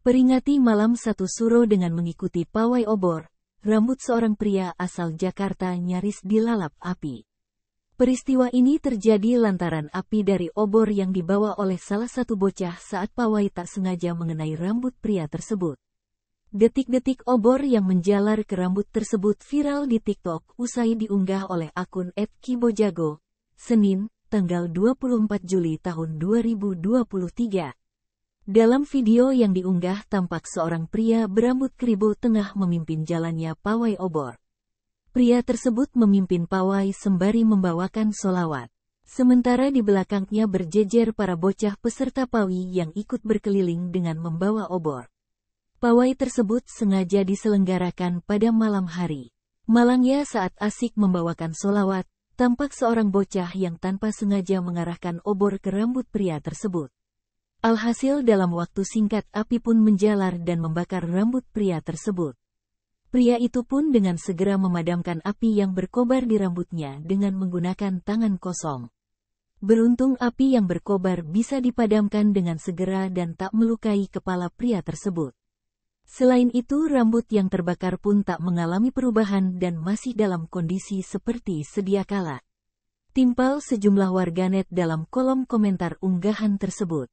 Peringati malam satu suro dengan mengikuti pawai obor, rambut seorang pria asal Jakarta nyaris dilalap api. Peristiwa ini terjadi lantaran api dari obor yang dibawa oleh salah satu bocah saat pawai tak sengaja mengenai rambut pria tersebut. Detik-detik obor yang menjalar ke rambut tersebut viral di TikTok usai diunggah oleh akun @kibojago, Senin, tanggal 24 Juli tahun 2023. Dalam video yang diunggah tampak seorang pria berambut keribu tengah memimpin jalannya pawai obor. Pria tersebut memimpin pawai sembari membawakan solawat. Sementara di belakangnya berjejer para bocah peserta pawi yang ikut berkeliling dengan membawa obor. Pawai tersebut sengaja diselenggarakan pada malam hari. Malangnya saat asik membawakan solawat, tampak seorang bocah yang tanpa sengaja mengarahkan obor ke rambut pria tersebut. Alhasil dalam waktu singkat api pun menjalar dan membakar rambut pria tersebut. Pria itu pun dengan segera memadamkan api yang berkobar di rambutnya dengan menggunakan tangan kosong. Beruntung api yang berkobar bisa dipadamkan dengan segera dan tak melukai kepala pria tersebut. Selain itu rambut yang terbakar pun tak mengalami perubahan dan masih dalam kondisi seperti sedia kala. Timpal sejumlah warganet dalam kolom komentar unggahan tersebut.